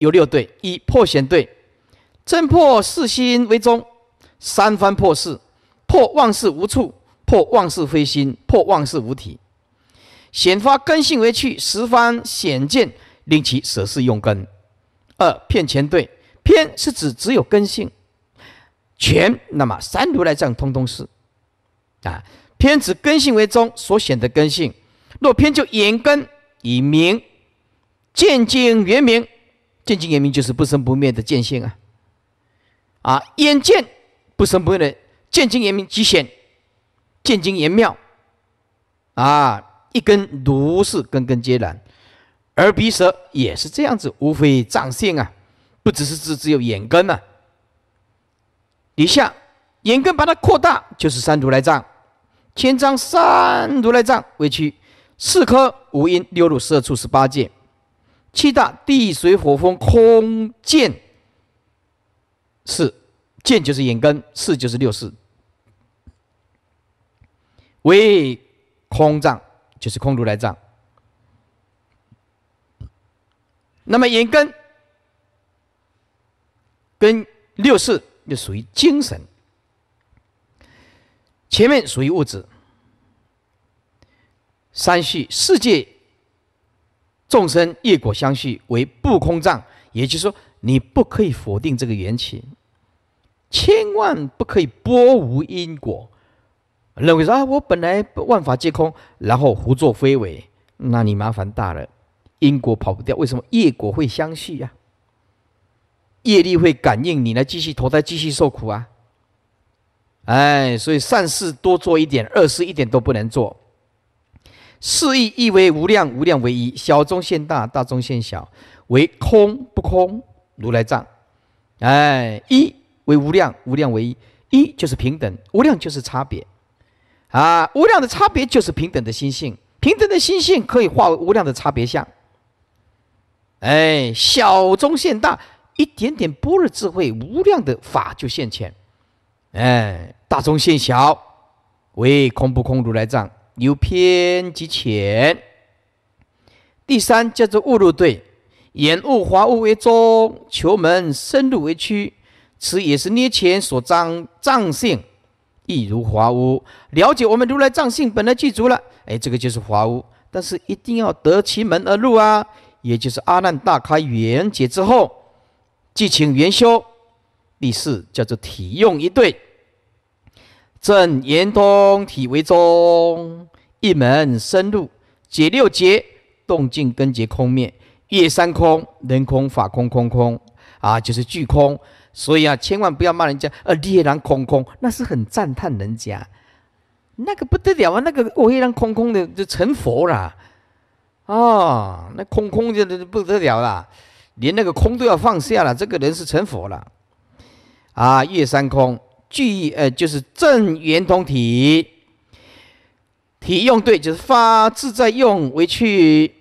有六对：一破险对，正破四心为宗，三番破四，破万事无处，破万事非心，破万事无体；显发根性为趣，十方显见令其舍事用根。二偏钱对，偏是指只有根性，全那么三如来藏通通是啊，偏指根性为宗所显的根性，若偏就眼根以明，见近圆明。见经言明就是不生不灭的见性啊！啊，眼见不生不灭的见经言明极显，见经言妙啊！一根如是根根皆然，耳鼻舌也是这样子，无非藏性啊！不只是只只有眼根啊。底下眼根把它扩大，就是三毒来障，千张三毒来障为区，四颗五因六入十二处十八界。七大地水火风空见，四见就是眼根，四就是六四，为空藏就是空如来藏。那么眼根跟六四就属于精神，前面属于物质。三系世界。众生业果相续为不空障，也就是说你不可以否定这个缘起，千万不可以波无因果，认为说啊我本来万法皆空，然后胡作非为，那你麻烦大了，因果跑不掉。为什么业果会相续呀？业力会感应你来继续投胎，继续受苦啊！哎，所以善事多做一点，恶事一点都不能做。四意意为无量，无量为一；小中现大，大中现小，为空不空，如来藏。哎，一为无量，无量为一，一就是平等，无量就是差别。啊，无量的差别就是平等的心性，平等的心性可以化为无量的差别相。哎，小中现大，一点点般若智慧，无量的法就现前。哎，大中现小，为空不空，如来藏。由偏及浅。第三叫做误入对，眼误华屋为中，球门深入为曲，此也是捏前所张藏性，亦如华屋。了解我们如来藏性本来具足了，哎，这个就是华屋，但是一定要得其门而入啊，也就是阿难大开圆解之后，即请圆修。第四叫做体用一对。正言通体为中，一门深入，解六劫，动静根结空灭，夜三空，人空法空空空，啊，就是俱空。所以啊，千万不要骂人家。呃，烈槃空空，那是很赞叹人家，那个不得了啊，那个我一槃空空的就成佛了，哦，那空空就不得了了，连那个空都要放下了，这个人是成佛了，啊，夜三空。具呃，就是正圆通体，体用对，就是发自在用为去，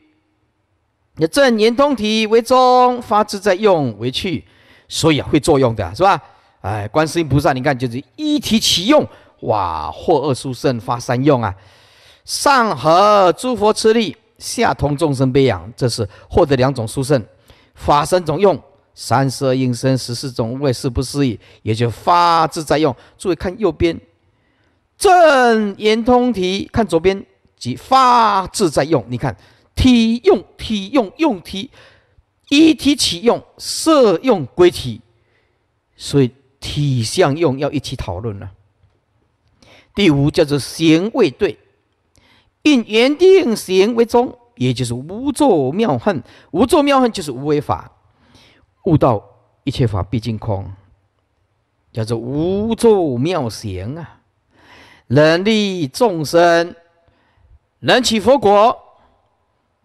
那正圆通体为中，发自在用为去，所以啊会作用的是吧？哎，观世音菩萨，你看就是一体起用，哇，获二殊胜，发三用啊。上合诸佛慈力，下同众生悲养，这是获得两种殊胜，发三种用。三十二应身，十四种位，是不是也？也就发自在用。注意看右边，正言通体；看左边，即发自在用。你看体用体用用体，一体起用，色用归体，所以体相用要一起讨论了。第五叫做行为对，应原定行为中，也就是无作妙恨，无作妙恨就是无为法。悟道，一切法毕竟空，叫做无住妙行啊！能利众生，能起佛果，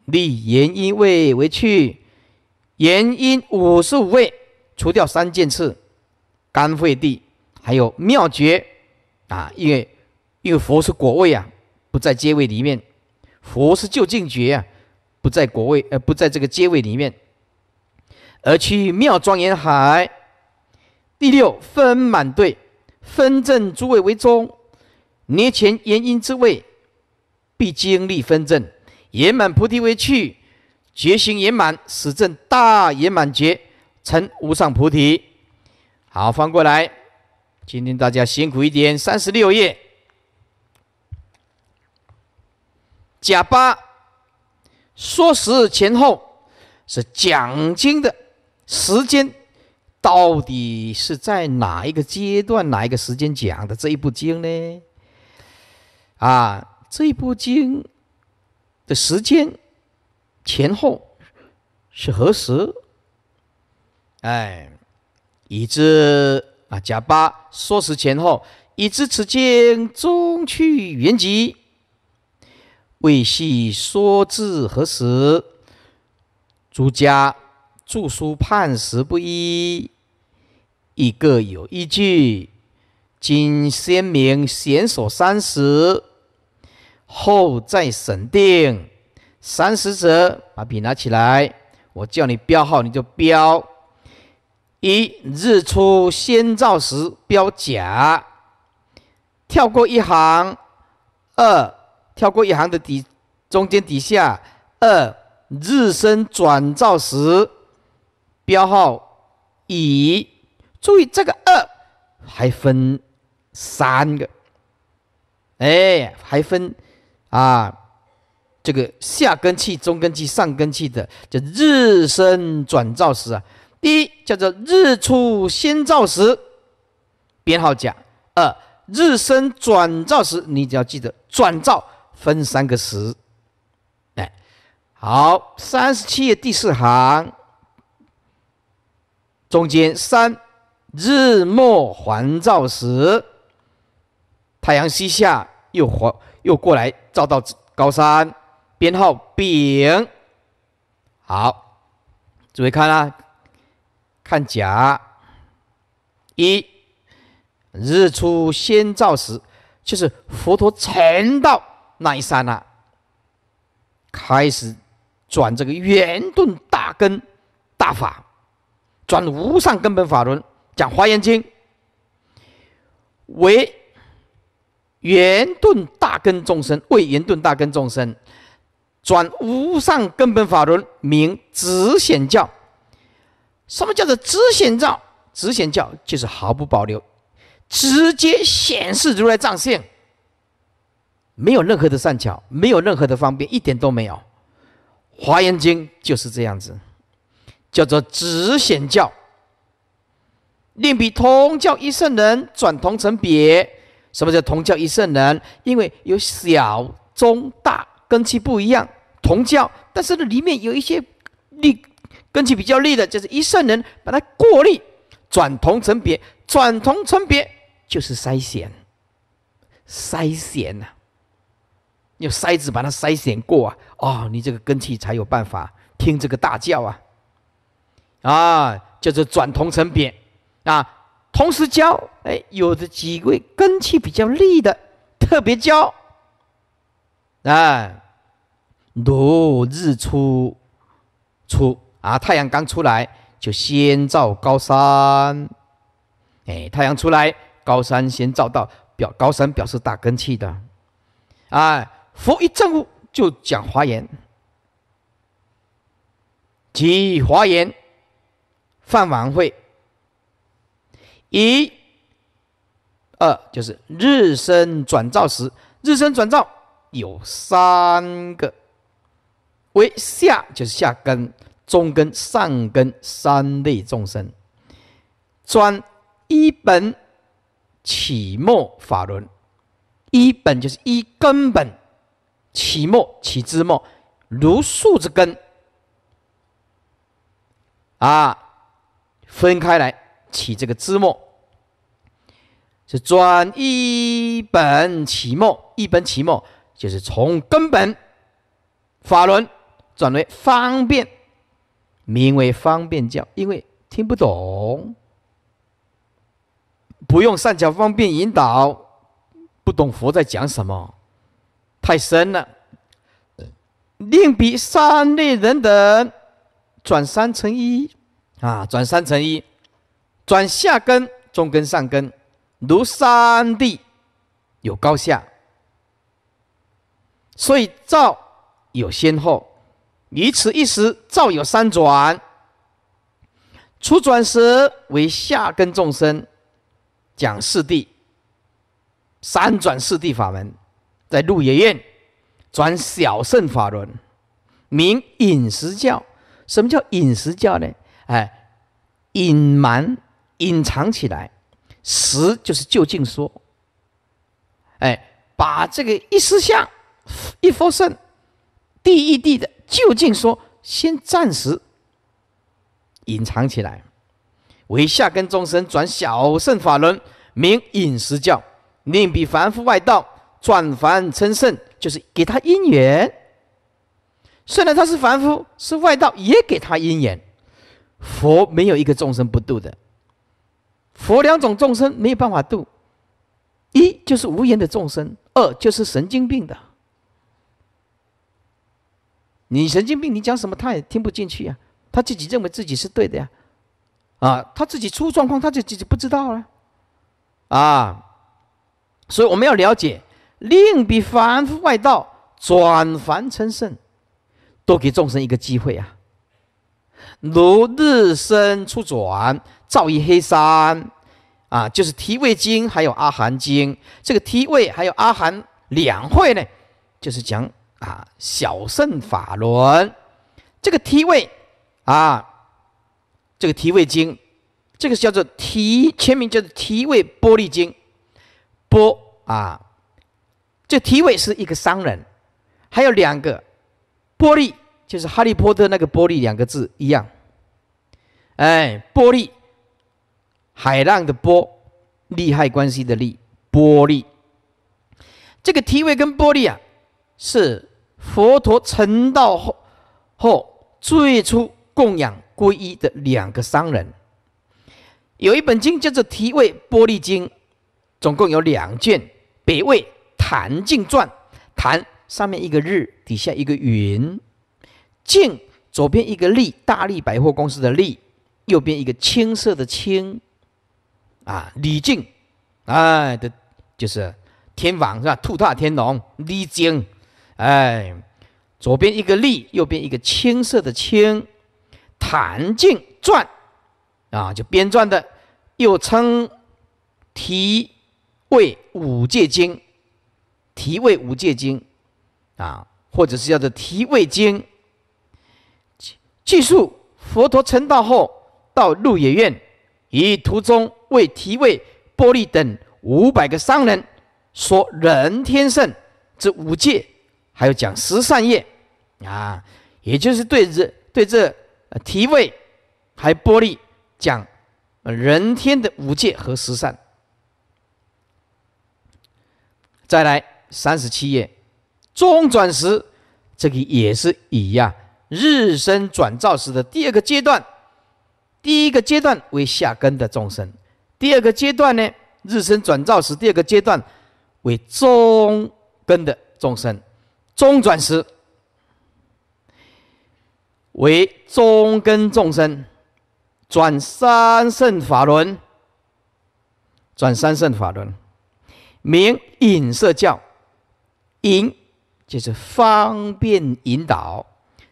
立言因位为去，言因五十五位，除掉三件次，干慧地还有妙觉啊！因为因为佛是果位啊，不在阶位里面，佛是究竟觉啊，不在果位，呃，不在这个阶位里面。而去妙庄严海，第六分满对分正诸位为宗，年前言因之位，必经历分正言满菩提为趣，觉行圆满使正大言满觉成无上菩提。好，翻过来，今天大家辛苦一点，三十六页，甲八说时前后是讲经的。时间到底是在哪一个阶段、哪一个时间讲的这一部经呢？啊，这一部经的时间前后是何时？哎，已知啊，甲八说时前后，已知此经终去原籍，未系说至何时？诸家。著书判实不一，亦各有依据。今先明贤所三十，后再审定。三十者，把笔拿起来，我叫你标号，你就标。一日出先照时，标甲。跳过一行。二跳过一行的底中间底下。二日升转照时。标号乙，注意这个二还分三个，哎，还分啊，这个下根气、中根气、上根气的叫日升转照时啊。第一叫做日出先照时，编号甲。二日升转照时，你只要记得转照分三个时，哎，好，三十七页第四行。中间三日暮还照时，太阳西下又还又过来照到高山，编号丙。好，注意看啊，看甲一日出先照时，就是佛陀晨到那一山了，开始转这个圆顿大根大法。转无上根本法轮，讲《华严经》为圆顿大根众生，为圆顿大根众生，转无上根本法轮名直显教。什么叫做直显教？直显教就是毫不保留，直接显示如来藏性，没有任何的善巧，没有任何的方便，一点都没有。《华严经》就是这样子。叫做直显教，另比同教一圣人转同成别。什么叫同教一圣人？因为有小、中、大根气不一样，同教，但是呢，里面有一些力根气比较利的，就是一圣人把它过滤，转同成别，转同成别就是筛选，筛选呐，用筛子把它筛选过啊。哦，你这个根气才有办法听这个大教啊。啊，就是转同成扁，啊，同时交，哎，有的几位根气比较利的，特别交。啊，如日出，出啊，太阳刚出来就先照高山。哎，太阳出来，高山先照到表，高山表示大根气的。啊，佛一正悟就讲华严，即华严。饭完会，一、二就是日生转造时，日生转造有三个为下，就是下根、中根、上根三类众生，专一本起末法轮，一本就是一根本，起末起之末，如树之根，啊。分开来起这个支末，是转一本起末，一本起末就是从根本法轮转为方便，名为方便教，因为听不懂，不用善巧方便引导，不懂佛在讲什么，太深了。另比三类人等，转三成一。啊，转三乘一，转下根、中根、上根，如三地有高下，所以照有先后。以此一时，照有三转。初转时为下根众生讲四地，三转四地法门在鹿野苑转小圣法轮，名饮食教。什么叫饮食教呢？哎，隐瞒、隐藏起来，实就是就近说。哎，把这个一思相、一佛圣，地一地的就近说，先暂时隐藏起来，为下根众生转小圣法轮，名饮食教，令彼凡夫外道转凡成圣，就是给他因缘。虽然他是凡夫，是外道，也给他因缘。佛没有一个众生不度的。佛两种众生没有办法度，一就是无言的众生，二就是神经病的。你神经病，你讲什么他也听不进去呀，他自己认为自己是对的呀，啊，他自己出状况他就自己不知道了，啊，所以我们要了解，令彼凡夫外道转凡成圣，多给众生一个机会啊。如日升出转照一黑山，啊，就是提味经还有阿含经。这个提味还有阿含两会呢，就是讲啊小圣法轮。这个提味啊，这个提味经，这个叫做提，全名叫做提味玻璃经。波啊，这提味是一个商人，还有两个玻璃。就是《哈利波特》那个“玻璃”两个字一样，哎，“玻璃”，海浪的“波”，利害关系的“利”，“玻璃”。这个提位跟玻璃啊，是佛陀成道后后最初供养皈依的两个商人。有一本经叫做《提位玻璃经》，总共有两卷。北魏谭敬传，谭上面一个日，底下一个云。净左边一个利，大力百货公司的利，右边一个青色的青，啊，李净，哎的，就是天王是吧？吐踏天龙，李靖，哎，左边一个利，右边一个青色的青，谭静传，啊，就编撰的，又称提味五戒经，提味五戒经，啊，或者是叫做提味经。记述佛陀成道后到鹿野苑，以途中为提味、波利等五百个商人说人天圣这五戒，还有讲十善业，啊，也就是对这对这提味，还波利讲人天的五戒和十善。再来三十七页，中转时，这个也是以呀。日生转造时的第二个阶段，第一个阶段为下根的众生；第二个阶段呢，日生转造时第二个阶段为中根的众生。中转时为中根众生转三圣法轮，转三圣法轮，名引色教，引就是方便引导。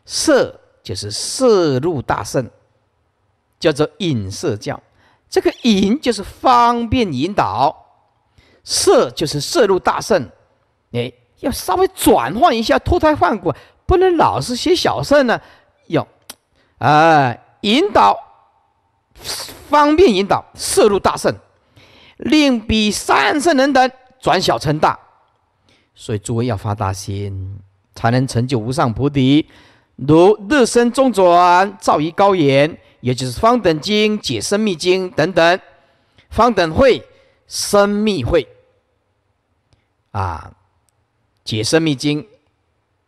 色就是色入大圣，叫做引色教。这个引就是方便引导，色就是色入大圣。哎，要稍微转换一下，脱胎换骨，不能老是写小圣呢。要啊，引导方便引导色入大圣，令比三圣人等转小成大。所以诸位要发大心，才能成就无上菩提。如日生中转，造于高言，也就是方等经、解生密经等等，方等会、生密会，啊，解生密经，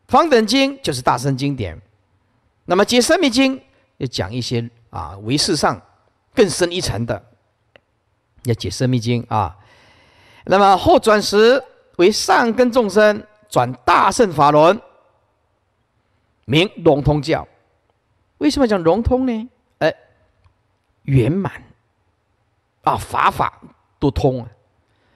方等经就是大圣经典，那么解生密经要讲一些啊为世上更深一层的，要解生密经啊，那么后转时为上根众生转大圣法轮。名融通教，为什么讲融通呢？哎，圆满，啊，法法都通啊，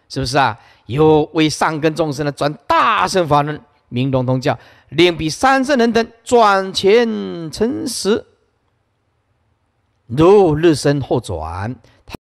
是不是啊？有为上根众生呢，转大乘法轮，名融通教，令彼三圣人等转前成实，如日生后转。